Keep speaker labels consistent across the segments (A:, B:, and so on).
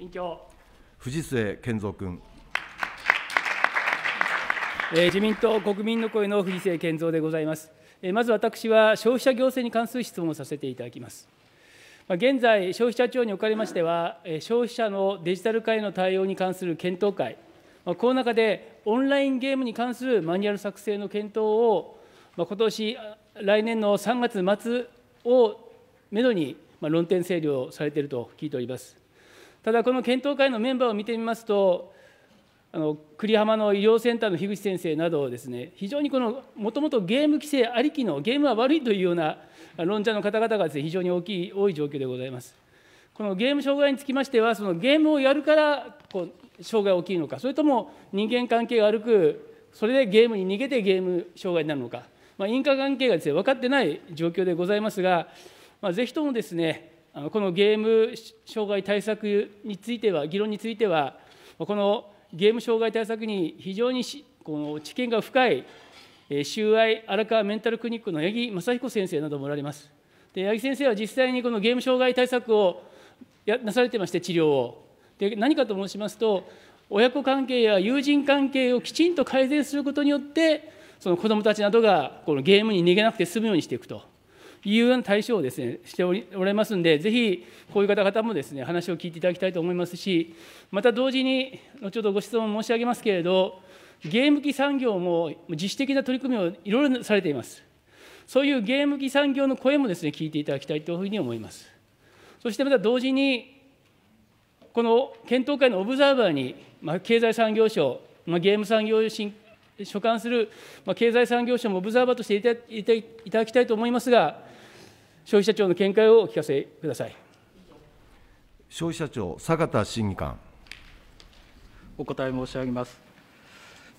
A: 院長。
B: 藤末健三君。
A: えー、自民党国民の声の藤末健三でございます。えー、まず私は消費者行政に関する質問をさせていただきます。まあ、現在、消費者庁におかれましては、えー、消費者のデジタル化への対応に関する検討会、まあ、この中でオンラインゲームに関するマニュアル作成の検討を、まあ、今年来年の3月末をめどに、まあ、論点整理をされていると聞いております。ただ、この検討会のメンバーを見てみますと、あの栗浜の医療センターの樋口先生などですね、非常にこのもともとゲーム規制ありきの、ゲームは悪いというような論者の方々がです、ね、非常に大きい多い状況でございます。このゲーム障害につきましては、そのゲームをやるからこう障害が起きるのか、それとも人間関係が悪く、それでゲームに逃げてゲーム障害になるのか、まあ、因果関係がです、ね、分かってない状況でございますが、まあ、ぜひともですね、あのこのゲーム障害対策については、議論については、このゲーム障害対策に非常にこの知見が深い、収愛荒川メンタルクリニックの八木正彦先生などもおられます。で八木先生は実際にこのゲーム障害対策をやなされてまして、治療を。で何かと申しますと、親子関係や友人関係をきちんと改善することによって、その子どもたちなどがこのゲームに逃げなくて済むようにしていくという対象をですねしておられますので、ぜひこういう方々もですね話を聞いていただきたいと思いますし、また同時に、後ほどご質問申し上げますけれど、ゲーム機産業も自主的な取り組みをいろいろされています。そういうゲーム機産業の声もですね聞いていただきたいというふうに思います。そしてまた同時に、この検討会のオブザーバーに、まあ、経済産業省、まあ、ゲーム産業所管する、まあ、経済産業省もオブザーバーとしていただきたいと思いますが、消費者庁の見解をお聞かせください。
B: 消費者庁、坂田審議官。
C: お答え申し上げます。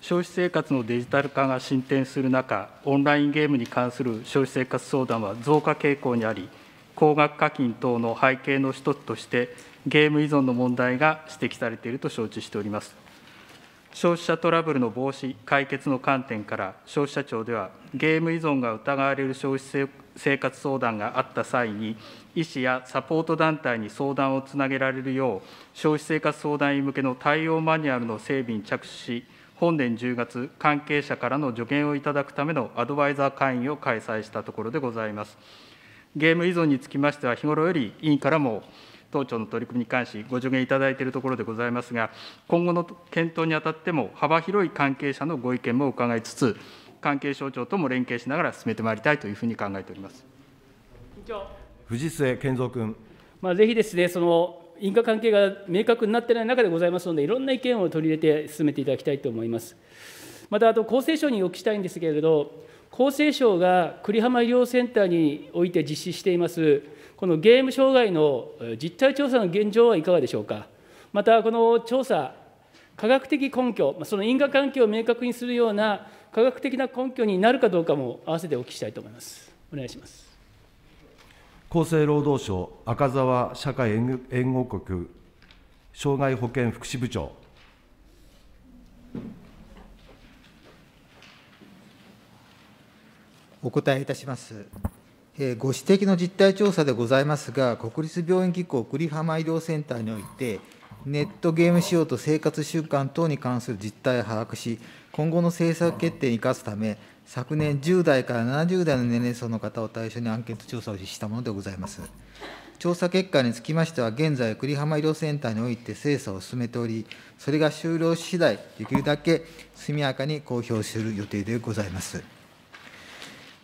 C: 消費生活のデジタル化が進展する中、オンラインゲームに関する消費生活相談は増加傾向にあり、高額課金等の背景の一つとして、ゲーム依存の問題が指摘されていると承知しております。消費者トラブルの防止、解決の観点から、消費者庁では、ゲーム依存が疑われる消費生活相談があった際に、医師やサポート団体に相談をつなげられるよう、消費生活相談員向けの対応マニュアルの整備に着手し、本年10月、関係者からの助言をいただくためのアドバイザー会議を開催したところでございます。ゲーム依存につきましては、日頃より委員からも、当庁の取り組みに関し、ご助言いただいているところでございますが、今後の検討にあたっても、幅広い関係者のご意見も伺いつつ、関係省庁とも連携しながら進めてまいりたいというふうに考えております
B: 藤末健三君。
A: まあ、ぜひですね、その因果関係が明確になっていない中でございますので、いろんな意見を取り入れて進めていただきたいと思います。また、あと厚生省にお聞きしたいんですけれど、厚生省が栗浜医療センターにおいて実施していますこのゲーム障害の実態調査の現状はいかがでしょうか。また、この調査、科学的根拠、その因果関係を明確にするような科学的な根拠になるかどうかも併せてお聞きしたいと思います。お願いします。
B: 厚生労働省赤澤社会援護局障害保険福祉部長。お答えいたします。ご
D: 指摘の実態調査でございますが、国立病院機構久里浜医療センターにおいて、ネットゲーム使用と生活習慣等に関する実態を把握し、今後の政策決定に生かすため、昨年10代から70代の年齢層の方を対象にアンケート調査を実施したものでございます。調査結果につきましては、現在、久里浜医療センターにおいて精査を進めており、それが終了次第、できるだけ速やかに公表する予定でございます。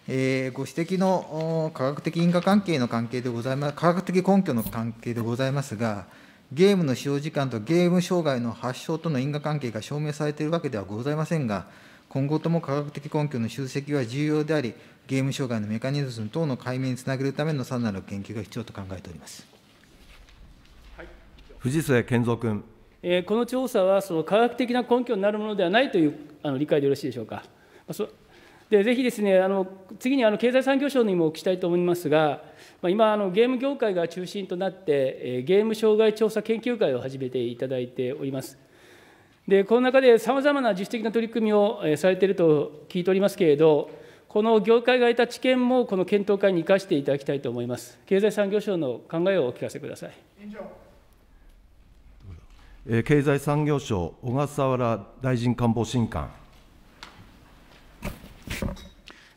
D: えー、ご指摘の科学的因果関係の関係でございます、科学的根拠の関係でございますが、ゲームの使用時間とゲーム障害の発症との因果関係が証明されているわけではございませんが、今後とも科学的根拠の集積は重要であり、ゲーム障害のメカニズム等の解明につ
B: なげるためのさらなる研究が必要と考えております。藤末健三君。
A: えー、この調査はその科学的な根拠になるものではないというあの理解でよろしいでしょうか。まそでぜひですねあの次にあの経済産業省にもお聞きしたいと思いますが、まあ、今あの、ゲーム業界が中心となって、えー、ゲーム障害調査研究会を始めていただいております。でこの中でさまざまな自主的な取り組みをされていると聞いておりますけれど、この業界が得た知見もこの検討会に生かしていただきたいと思います。経済産業省の考えをお聞かせください。
B: 経済産業省小笠原大臣官房審官。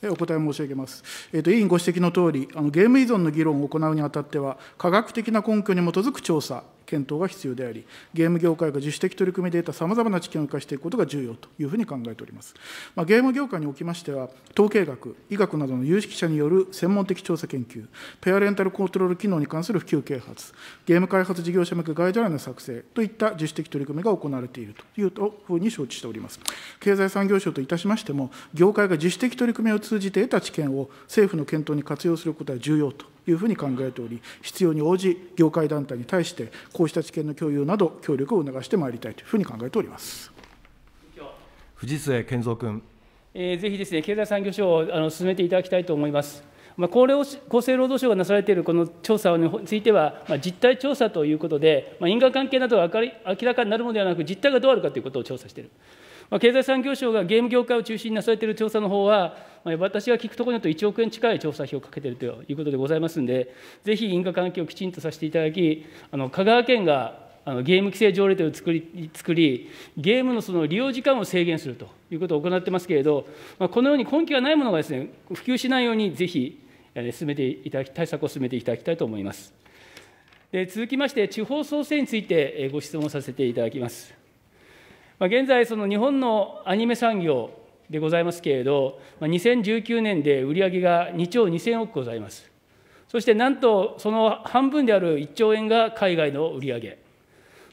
C: お答え申し上げます。えー、と委員ご指摘のとおり、あのゲーム依存の議論を行うにあたっては、科学的な根拠に基づく調査、検討が必要であり、ゲーム業界が自主的取り組みで得たさまざまな知見を生かしていくことが重要というふうに考えております。まあ、ゲーム業界におきましては、統計学、医学などの有識者による専門的調査研究、ペアレンタルコントロール機能に関する普及啓発、ゲーム開発事業者向けガイドラインの作成といった自主的取り組みが行われているというふうに承知しております。経済産業省といたしましても、業界が自主的取り組みを通じて得た知見を政府の検討に活用することは重要というふうに考えており、必要に応じ、業界団体に対して、こうした知見の共有など、協力を促してまいりたいというふうに考えております藤末健三君。
A: えー、ぜひですね、経済産業省をあの進めていただきたいと思います。まあ、厚生労働省がなされているこの調査については、まあ、実態調査ということで、まあ、因果関係などが明らかになるものではなく、実態がどうあるかということを調査している。まあ、経済産業省がゲーム業界を中心になされている調査の方は、まあ、私が聞くところによると1億円近い調査費をかけているということでございますので、ぜひ因果関係をきちんとさせていただき、あの香川県があのゲーム規制条例を作り作り、ゲームのその利用時間を制限するということを行ってますけれど、まあ、このように根拠がないものがです、ね、普及しないように、ぜひ進めていただき対策を進めていただきたいと思います。で続きまして、地方創生についてご質問させていただきます。まあ、現在、その日本のアニメ産業でございますけれど、まあ、2019年で売上が2兆2000億ございます。そしてなんとその半分である1兆円が海外の売上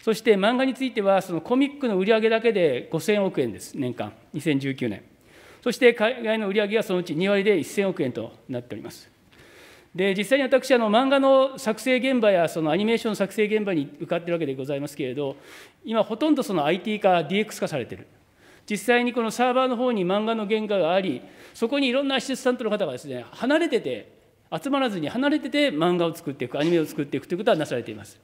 A: そして漫画については、そのコミックの売上だけで5000億円です、年間、2019年。そして海外の売上がそのうち2割で1000億円となっております。で実際に私あの漫画の作成現場やそのアニメーション作成現場に受かってるわけでございますけれど今ほとんどその IT 化 DX 化されてる実際にこのサーバーの方に漫画の原画がありそこにいろんなアシスタントの方がですね離れてて集まらずに離れてて漫画を作っていくアニメを作っていくということはなされています。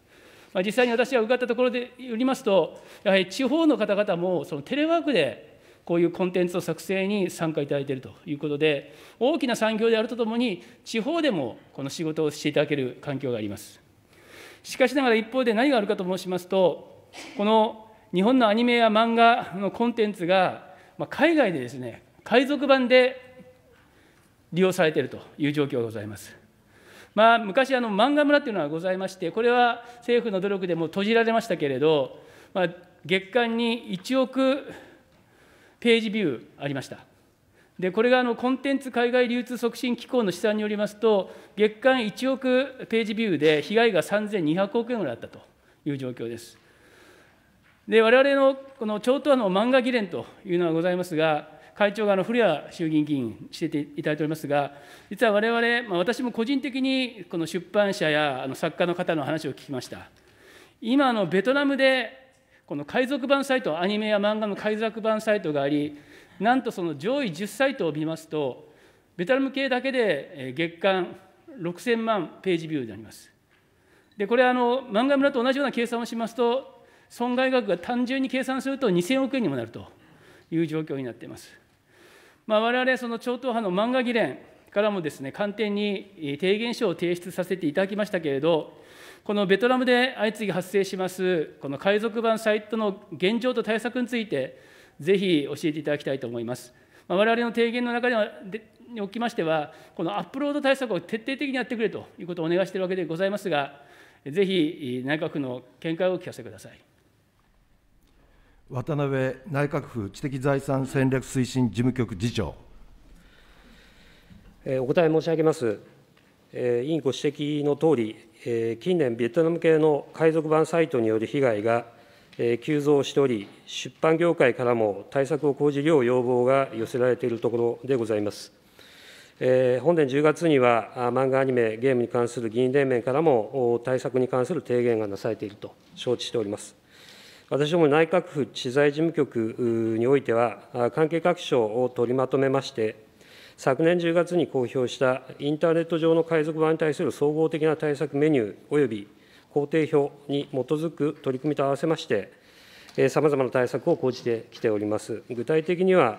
A: まあ、実際に私が伺ったところでよりますとやはり地方の方々もそのテレワークでこういうコンテンツの作成に参加いただいているということで、大きな産業であるとともに、地方でもこの仕事をしていただける環境があります。しかしながら一方で何があるかと申しますと、この日本のアニメや漫画のコンテンツが、まあ、海外でですね、海賊版で利用されているという状況がございます。まあ、昔あの、漫画村というのはございまして、これは政府の努力でも閉じられましたけれど、まあ、月間に1億ページビューありました。でこれがあのコンテンツ海外流通促進機構の試算によりますと、月間1億ページビューで被害が3200億円ぐらいあったという状況です。で、我々のこの超党の漫画議連というのがございますが、会長があの古谷衆議院議員していただいておりますが、実は我々、まあ、私も個人的にこの出版社やあの作家の方の話を聞きました。今のベトナムでこの海賊版サイトアニメや漫画の海賊版サイトがありなんとその上位10サイトを見ますとベタルム系だけで月間6000万ページビューになります。でこれあの漫画村と同じような計算をしますと損害額が単純に計算すると2000億円にもなるという状況になっています。まあ、我々その超党派の漫画議連からもですね官邸に提言書を提出させていただきましたけれどこのベトナムで相次ぎ発生します、この海賊版サイトの現状と対策について、ぜひ教えていただきたいと思います。まあ、我々の提言の中ではにおきましては、このアップロード対策を徹底的にやってくれということをお願いしているわけでございますが、ぜひ内閣府の見解を聞かせてください。
B: 渡辺内閣府知的財産戦略推進事務局次長。
E: お答え申し上げます。委員ご指摘のとおり、近年、ベトナム系の海賊版サイトによる被害が急増しており、出版業界からも対策を講じるよう要望が寄せられているところでございます。本年10月には、漫画、アニメ、ゲームに関する議員連盟からも対策に関する提言がなされていると承知しております。私ども内閣府知財事務局においては、関係各省を取りまとめまして、昨年10月に公表したインターネット上の海賊版に対する総合的な対策メニューおよび工程表に基づく取り組みと合わせまして、さまざまな対策を講じてきております。具体的には、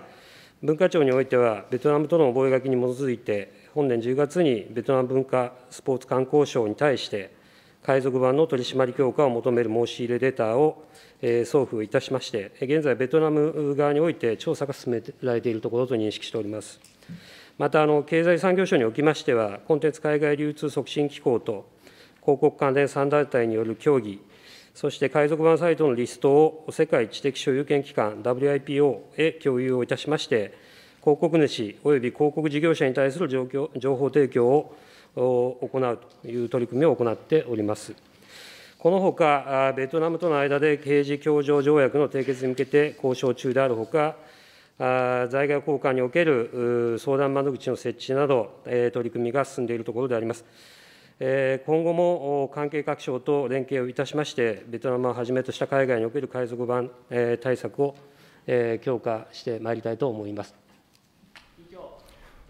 E: 文化庁においては、ベトナムとの覚書に基づいて、本年10月にベトナム文化スポーツ観光省に対して、海賊版の取り締まり強化を求める申し入れレターを送付いたしまして、現在、ベトナム側において調査が進められているところと認識しております。また、経済産業省におきましては、コンテンツ海外流通促進機構と広告関連3団体による協議、そして海賊版サイトのリストを世界知的所有権機関 WIPO へ共有をいたしまして、広告主および広告事業者に対する情報提供を行うという取り組みを行っております。このほか、ベトナムとの間で刑事共助条約の締結に向けて交渉中であるほか、在外交換における相談窓口の設置など、取り組みが進んでいるところであります。今後も関係各省と連携をいたしまして、ベトナムをはじめとした海外における海賊版対策を強化してまいりたいと思います。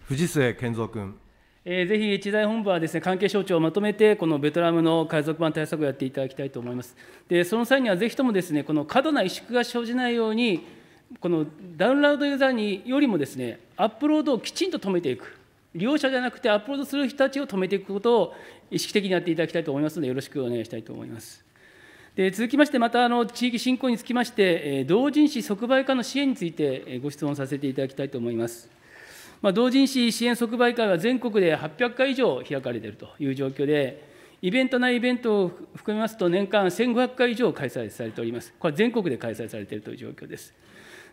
B: 藤末健三君。
A: えー、ぜひ知財本部はですね関係省庁をまとめてこのベトナムの海賊版対策をやっていただきたいと思います。でその際にはぜひともですねこの過度な萎縮が生じないようにこのダウンロードユーザーによりもですね、アップロードをきちんと止めていく、利用者じゃなくてアップロードする人たちを止めていくことを意識的にやっていただきたいと思いますので、よろしくお願いしたいと思います。で続きまして、またあの地域振興につきまして、同人誌即売会の支援についてご質問させていただきたいと思います。まあ、同人誌支援即売会は全国で800回以上開かれているという状況で、イベントないイベントを含めますと、年間1500回以上開催されております。これは全国で開催されているという状況です。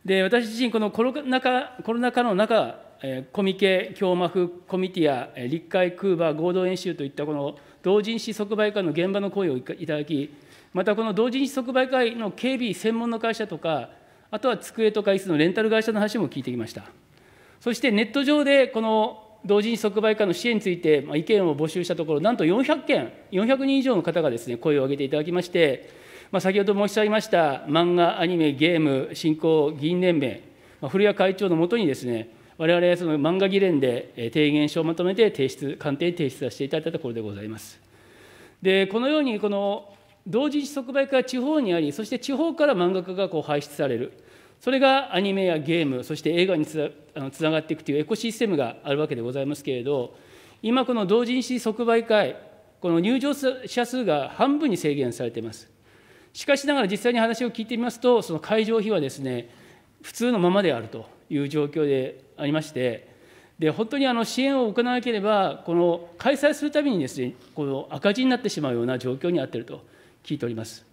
A: で私自身、このコロナ禍コロナ禍の中、コミケ、京幕、コミティア、立海、クーバー、合同演習といったこの同人誌即売会の現場の声をいただき、またこの同人誌即売会の警備専門の会社とか、あとは机とか椅子のレンタル会社の話も聞いてきました。そしてネット上でこの同時に即売会の支援について意見を募集したところ、なんと400件、400人以上の方がですね声を上げていただきまして、まあ、先ほど申し上げました漫画、アニメ、ゲーム振興議員連盟、まあ、古谷会長のもとにですね、我々その漫画議連で提言書をまとめて提出、官邸に提出させていただいたところでございます。で、このように、この同時即売会ら地方にあり、そして地方から漫画家がこう排出される、それがアニメやゲーム、そして映画につなつながっていくというエコシステムがあるわけでございますけれど、今、この同人誌即売会、この入場者数が半分に制限されています。しかしながら実際に話を聞いてみますと、その会場費はですね、普通のままであるという状況でありまして、で本当にあの支援を行わなければ、この開催するたびにです、ね、この赤字になってしまうような状況にあっていると聞いております。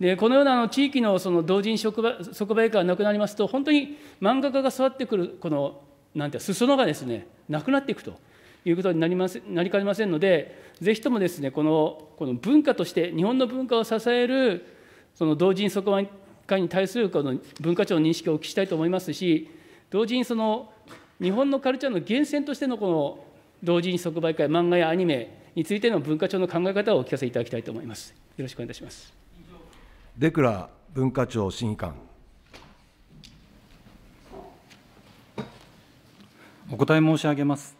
A: でこのようなあの地域のその同人職場即売会がなくなりますと、本当に漫画家が育ってくる、このなんて裾野がですね、なくなっていくということになりますなりかねませんので、ぜひともですねこのこの文化として、日本の文化を支えるその同時にそこ化に対するこの文化庁の認識をお聞きしたいと思いますし、同時にその日本のカルチャーの源泉としてのこの同時に即売会、漫画やアニメについての文化庁の考え方をお聞かせいただきたいと思います。よろしくお願いいたします。
B: デクラ文化庁審議官。
D: お答え申し上げます。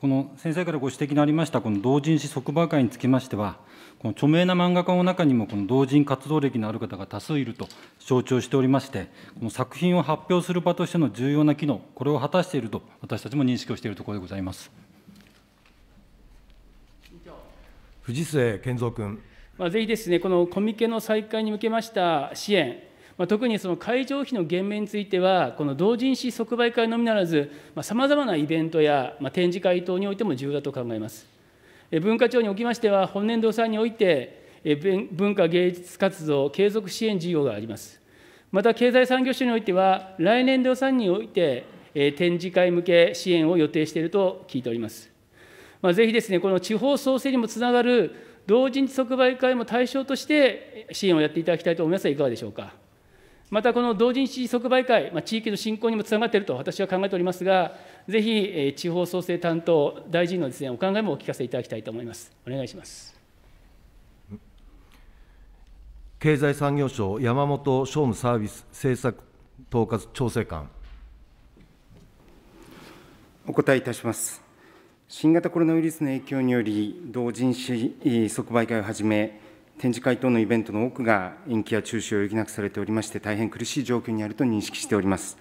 D: この先生からご指摘のありましたこの同人誌即売会につきましては、この著名な漫画家の中にも、この同人活動歴のある方が多数いると承知をしておりまして、この作品を発表する場としての重要な機能、これを果たしていると、私たちも認識をしているところでございます。
B: 藤末健三君。
A: まあ、ぜひですね、このコミケの再開に向けました支援、まあ、特にその会場費の減免については、この同人誌即売会のみならず、さまざ、まなイベントや、まあ、展示会等においても重要だと考えます。文化庁におきましては、本年度予算において、文化芸術活動継続支援事業があります。また、経済産業省においては、来年度予算において、展示会向け支援を予定していると聞いております。まあ、ぜひですね、この地方創生にもつながる同人即売会も対象として支援をやっていただきたいと思いますが、いかがでしょうか。またこの同人誌即売会、まあ、地域の振興にもつながっていると私は考えておりますが、ぜひ、え地方創生担当大臣のです、ね、お考えもお聞かせいただきたいと思います。お願いします
B: 経済産業省山本商務サービス政策統括調整官。お答えいたします。新型コロナウイルスの影響により、同人誌即売会をはじめ、展示会等のイベントの多くが延期や中止を余儀なくされておりまして、大変苦しい状況にあると認識しております。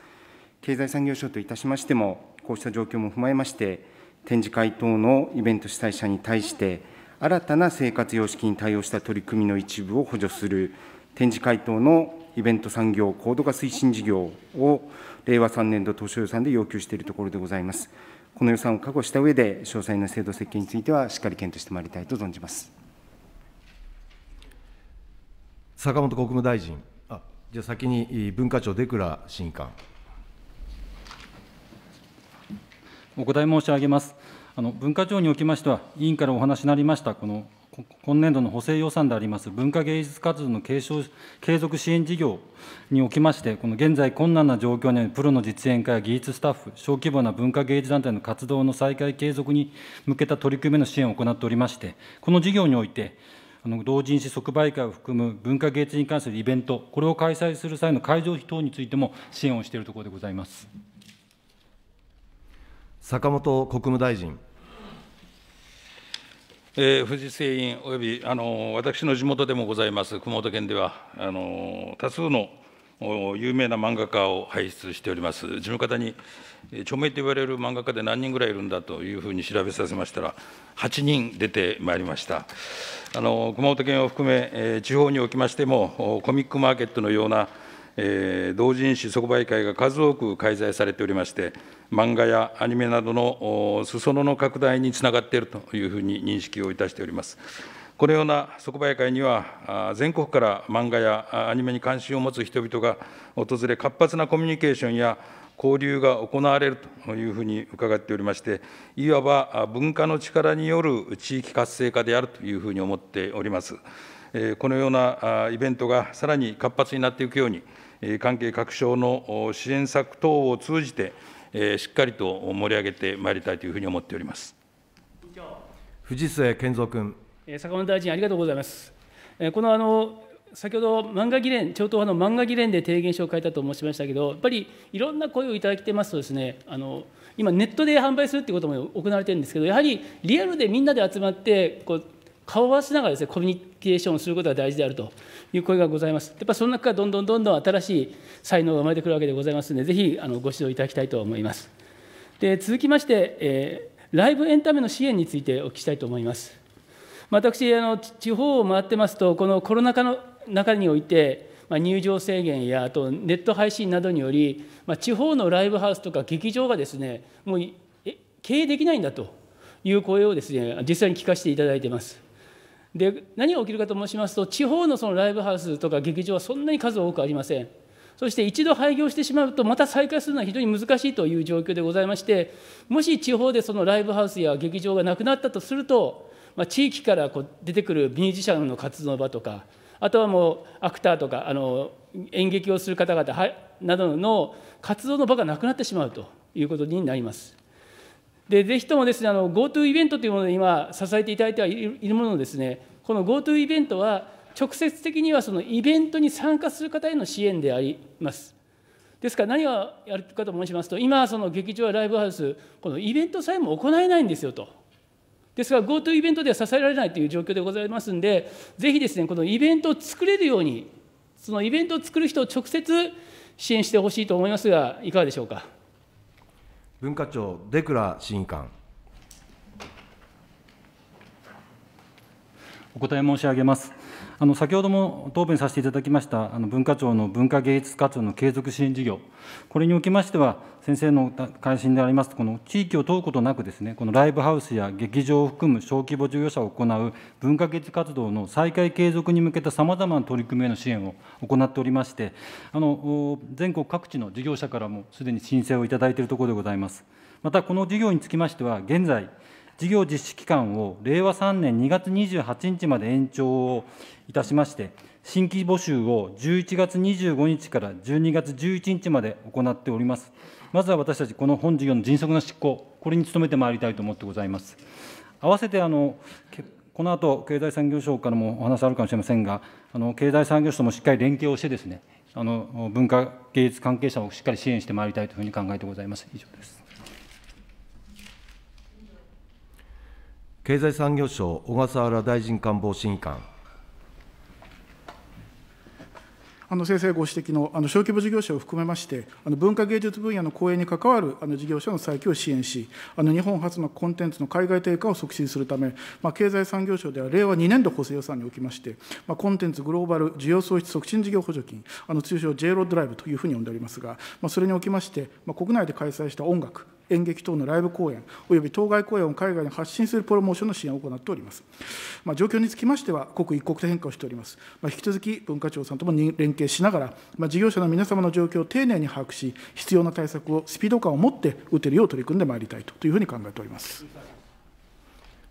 B: 経済産業省といたしましても、こうした状況も踏まえまして、展示会等のイベント主催者に対して、新たな生活様式に対応した取り組みの一部を補助する、展示会等のイベント産業高度化推進事業を令和3年度当初予算で要求しているところでございます。この予算を確保した上で、詳細な制度設計についてはしっかり検討してまいりたいと存じます。坂本国務大臣、あじゃあ先に文化庁、出倉新官。
D: お答え申し上げます。あの文化庁におきましては、委員からお話になりました、この今年度の補正予算であります文化芸術活動の継承継続支援事業におきまして、この現在困難な状況にあるプロの実演家や技術スタッフ、小規模な文化芸術団体の活動の再開継続に向けた取り組みの支援を行っておりまして、この事業において、あの同人誌即売会を含む文化芸術に関するイベント、これを開催する際の会場費等についても支援をしているところでございます
B: 坂本国務大臣。
F: えー、富士製院およびあの私の地元でもございます熊本県ではあの多数の有名な漫画家を輩出しております。事務方に著名と言われる漫画家で何人ぐらいいるんだというふうに調べさせましたら、8人出てまいりました。あの熊本県を含め、え地方におきましても、コミックマーケットのような、えー、同人誌即売会が数多く開催されておりまして、漫画やアニメなどの裾野の拡大につながっているというふうに認識をいたしております。このような即売会には、全国から漫画やアニメに関心を持つ人々が訪れ、活発なコミュニケーションや交流が行われるというふうに伺っておりまして、いわば文化の力による地域活性化であるというふうに思っております。このようなイベントがさらに活発になっていくように、関係各省の支援策等を通じて、しっかりと盛り上げてまいりたいというふうに思っております。
B: 藤末健三君。
A: 坂本大臣、ありがとうございます。このあの先ほど漫画議連、超党派の漫画議連で提言書を書いたと申しましたけど、やっぱりいろんな声をいただいてますとですね、あの今、ネットで販売するということも行われてるんですけど、やはりリアルでみんなで集まってこう、顔を合わせながらです、ね、コミュニケーションをすることが大事であるという声がございます。やっぱその中からどんどんどんどん新しい才能が生まれてくるわけでございますので、ぜひあのご指導いただきたいと思います。で続きまして、えー、ライブエンタメの支援についてお聞きしたいと思います。私あの、地方を回ってますと、このコロナ禍の中において、まあ、入場制限やあとネット配信などにより、まあ、地方のライブハウスとか劇場がですねもう経営できないんだという声をですね実際に聞かせていただいてます。で何が起きるかと申しますと地方のそのライブハウスとか劇場はそんなに数多くありません。そして一度廃業してしまうとまた再開するのは非常に難しいという状況でございましてもし地方でそのライブハウスや劇場がなくなったとするとまあ、地域からこう出てくるミュージシャンの活動の場とかあとはもうアクターとかあの演劇をする方々などの活動の場がなくなってしまうということになります。でぜひともですね GoTo イベントというもので今支えていただいてはいるもののですねこの GoTo イベントは直接的にはそのイベントに参加する方への支援であります。ですから何をやるかと申しますと今その劇場やライブハウスこのイベントさえも行えないんですよと。ですが GoTo イベントでは支えられないという状況でございますんで、ぜひですね、このイベントを作れるように、そのイベントを作る人を直接支援してほしいと思いますが、いかがでしょうか。
B: 文化庁出倉審官
D: お答え申し上げます。あの先ほども答弁させていただきました、あの文化庁の文化芸術活動の継続支援事業、これにおきましては、先生の関心であります、この地域を問うことなくです、ね、このライブハウスや劇場を含む小規模事業者を行う文化芸術活動の再開継続に向けたさまざまな取り組みへの支援を行っておりまして、あの全国各地の事業者からもすでに申請をいただいているところでございます。またこの事業につきましては、現在、事業実施期間を令和3年2月28日まで延長をいたしまして、新規募集を11月25日から12月11日まで行っております。まずは私たち、この本事業の迅速な執行、これに努めてまいりたいと思ってございます。合わせてあのこの後経済産業省からもお話あるかもしれませんが、あの経済産業省もしっかり連携をして、ですねあの文化芸術関係者をしっかり支援してまいりたいというふうに考えてございます。以上です
B: 経済産業省、小笠原大臣官房審議官。
C: あの先生ご指摘のあの小規模事業者を含めまして、あの文化芸術分野の公演に関わるあの事業者の再起を支援し、あの日本初のコンテンツの海外低下を促進するため、まあ、経済産業省では令和2年度補正予算におきまして、まあ、コンテンツグローバル需要創出促進事業補助金、あの通称 J ロードライブというふうに呼んでおりますが、まあ、それにおきまして、まあ、国内で開催した音楽、演劇等のライブ公演及び当該公演を海外に発信するプロモーションの支援を行っております、まあ、状況につきましては刻一刻と変化をしております、まあ、引き続き文化庁さんとも連携しながら、まあ、事業者の皆様の状況を丁寧に把握し必要な対策をスピード感を持って打てるよう取り組んでまいりたいというふうに考えております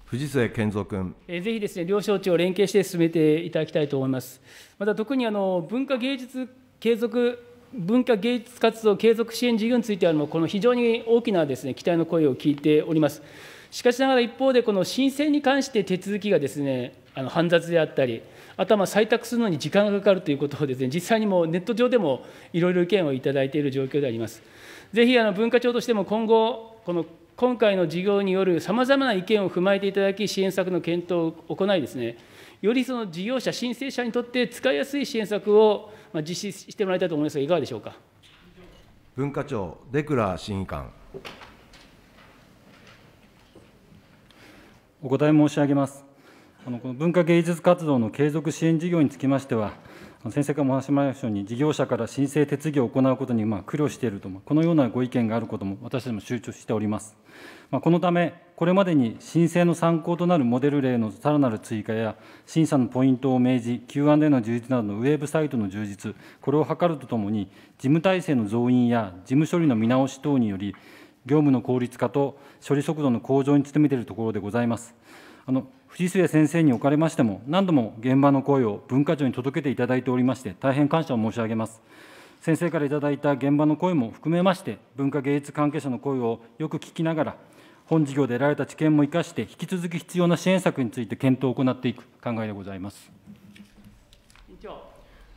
C: 藤末健三君。
A: えぜひですね、両省庁連携して進めていただきたいと思います。また特にあの文化芸術継続文化芸術活動継続支援事業については、この非常に大きなです、ね、期待の声を聞いております。しかしながら一方で、この申請に関して手続きがですね、あの煩雑であったり、あとは採択するのに時間がかかるということをです、ね、実際にもネット上でもいろいろ意見をいただいている状況であります。ぜひあの文化庁としても今後、この今回の事業によるさまざまな意見を踏まえていただき、支援策の検討を行いですね、よりその事業者、申請者にとって使いやすい支援策をまあ、実施してもらいたいと思いますが、いかがでしょうか。
B: 文化庁デ出倉審議官お答え申し上げます
D: あのこの文化芸術活動の継続支援事業につきましては先生からも話しましたように、事業者から申請手続きを行うことにま苦慮していると、このようなご意見があることも私たちも周知しております。まこのため、これまでに申請の参考となるモデル例のさらなる追加や、審査のポイントを明示、Q&A の充実などのウェブサイトの充実、これを図るとともに、事務体制の増員や事務処理の見直し等により、業務の効率化と処理速度の向上に努めているところでございます。あの藤末先生におかれましても、何度も現場の声を文化庁に届けていただいておりまして、大変感謝を申し上げます。先生からいただいた現場の声も含めまして、文化芸術関係者の声をよく聞きながら、本事業で得られた知見も生かして、引き続き必要な支援策について
A: 検討を行っていく
B: 考えでございます。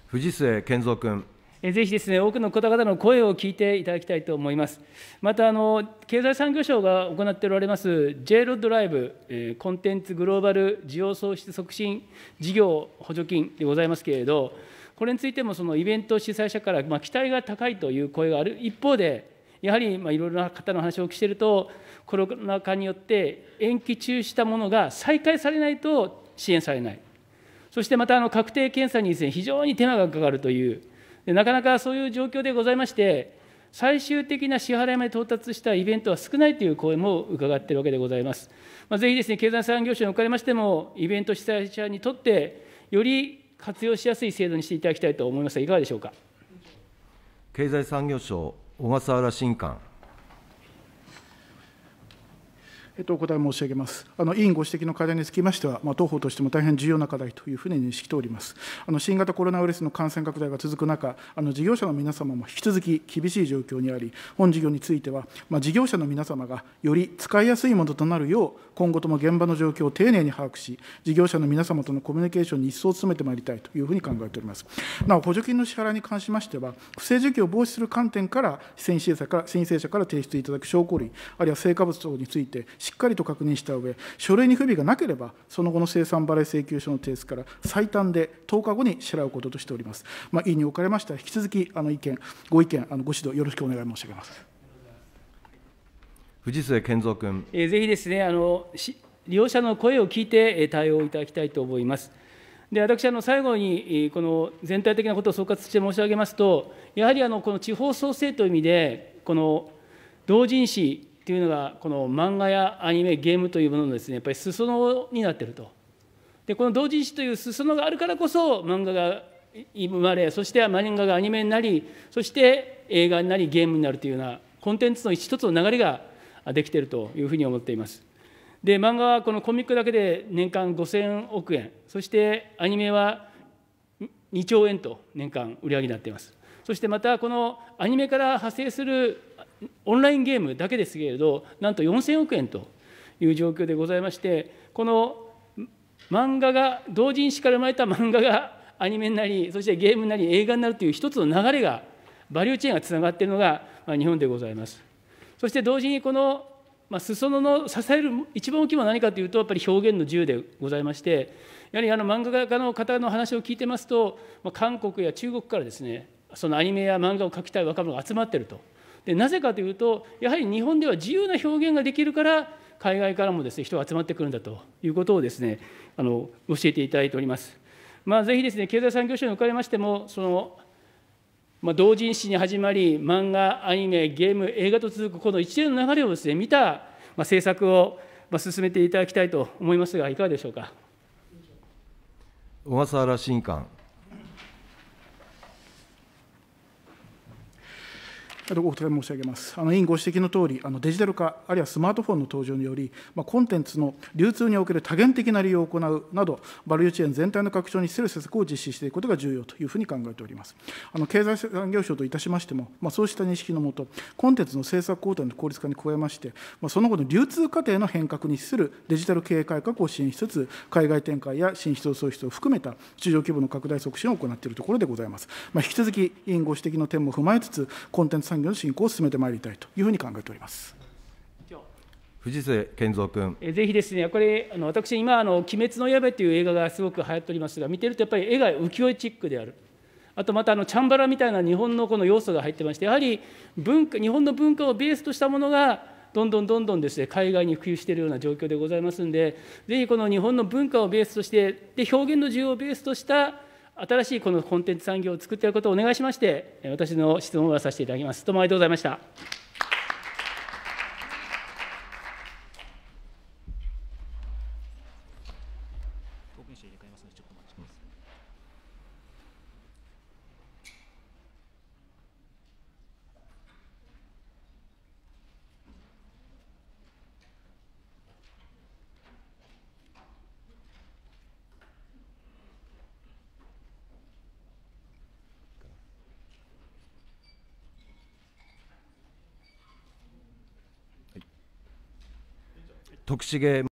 B: 藤末健三君。
A: ぜひですね、多くの方々の声を聞いていただきたいと思います。また、あの経済産業省が行っておられます J ロドライブ、コンテンツグローバル需要創出促進事業補助金でございますけれど、これについてもそのイベント主催者から、ま期待が高いという声がある一方で、やはり、まあ、いろいろな方の話を聞していると、コロナ禍によって延期中したものが再開されないと支援されない、そしてまたあの確定検査にです、ね、非常に手間がかかるという。でなかなかそういう状況でございまして、最終的な支払いまで到達したイベントは少ないという声も伺っているわけでございます。まあ、ぜひですね、経済産業省におかれましても、イベント主催者にとって、より活用しやすい制度にしていただきたいと思いますが、いかがでしょうか。
B: 経済産業省小笠原新官
C: えっと、お答え申し上げます。あの委員ご指摘の課題につきましては、まあ、当方としても大変重要な課題というふうに認識しております。あの新型コロナウイルスの感染拡大が続く中、あの事業者の皆様も引き続き厳しい状況にあり、本事業については、まあ、事業者の皆様がより使いやすいものとなるよう、今後とも現場の状況を丁寧に把握し、事業者の皆様とのコミュニケーションに一層努めてまいりたいというふうに考えております。なお、補助金の支払いに関しましては、不正受給を防止する観点から、申請者から申請者から提出いただく証拠類、あるいは成果物等について、しっかりと確認した上書類に不備がなければその後の生産払い請求書の提出から最短で10日後に支払うこととしております、まあ、委員におかれましては引き続きあの意見ご意見あのご指導よろしくお願い申し上げます
B: 藤末健三君、
C: え
A: ー、ぜひですねあの利用者の声を聞いて対応いただきたいと思います。で私あの最後にこの全体的なことを総括して申し上げますとやはりあのこの地方創生という意味でこの同人誌っていうのがこの漫画やアニメゲームというもののですねやっぱり裾野になってるとでこの同時視という裾野があるからこそ漫画が生まれそして漫画がアニメになりそして映画になりゲームになるというようなコンテンツの一つの流れができているというふうに思っています。で漫画はこのコミックだけで年間5000億円そしてアニメは2兆円と年間売り上げになっていますそしてまたこのアニメから派生するオンラインゲームだけですけれど、なんと4000億円という状況でございまして、この漫画が、同人誌から生まれた 漫画がアニメになり、そしてゲームになり、映画になるという一つの流れが、バリューチェーンがつながっているのが、まあ、日本でございます。そして同時にこのまあ、裾野の支える一番大きいのは何かというとやっぱり表現の自由でございましてやはりあの漫画家の方の話を聞いてますと、まあ、韓国や中国からですねそのアニメや漫画を描きたい若者が集まっているとでなぜかというとやはり日本では自由な表現ができるから海外からもですね人が集まってくるんだということをですねあの教えていただいております。まあ、ぜひですね経済産業省におかれましてもそのまあ、同人誌に始まり、漫画、アニメ、ゲーム、映画と続くこの一連の流れをです、ね、見た、まあ、政策を、まあ、進めていただきたいと思いますが、いかがでしょうか
B: 小笠原新館、
C: お答え申し上げます。あの委員ご指摘のとおり、あのデジタル化、あるいはスマートフォンの登場により、まあ、コンテンツの流通における多元的な利用を行うなど、バリューチェーン全体の拡張に資する施策を実施していくことが重要というふうに考えております。あの経済産業省といたしましても、まあ、そうした認識のもと、コンテンツの政策工程の効率化に加えまして、まあ、その後の流通過程の変革に資するデジタル経営改革を支援しつつ、海外展開や進出を創出を含めた市場規模の拡大促進を行っているところでございます。まあ、引き続き、委員ご指摘の点も踏まえつつ、コンテンツ産業の振興を進めてまいりたいというふうに考えております。
B: 藤瀬健三君
A: えぜひですね、これ、あの私、今あの、鬼滅の刃という映画がすごく流行っておりますが、見てるとやっぱり絵が浮世絵チックである、あとまたあのチャンバラみたいな日本のこの要素が入ってまして、やはり文化日本の文化をベースとしたものが、どんどんどんどんですね海外に普及しているような状況でございますんで、ぜひこの日本の文化をベースとして、で表現の需要をベースとした新しいこのコンテンツ産業を作っていることをお願いしまして、私の質問をさせていただきます。どうもありがとうございました。
B: 독식의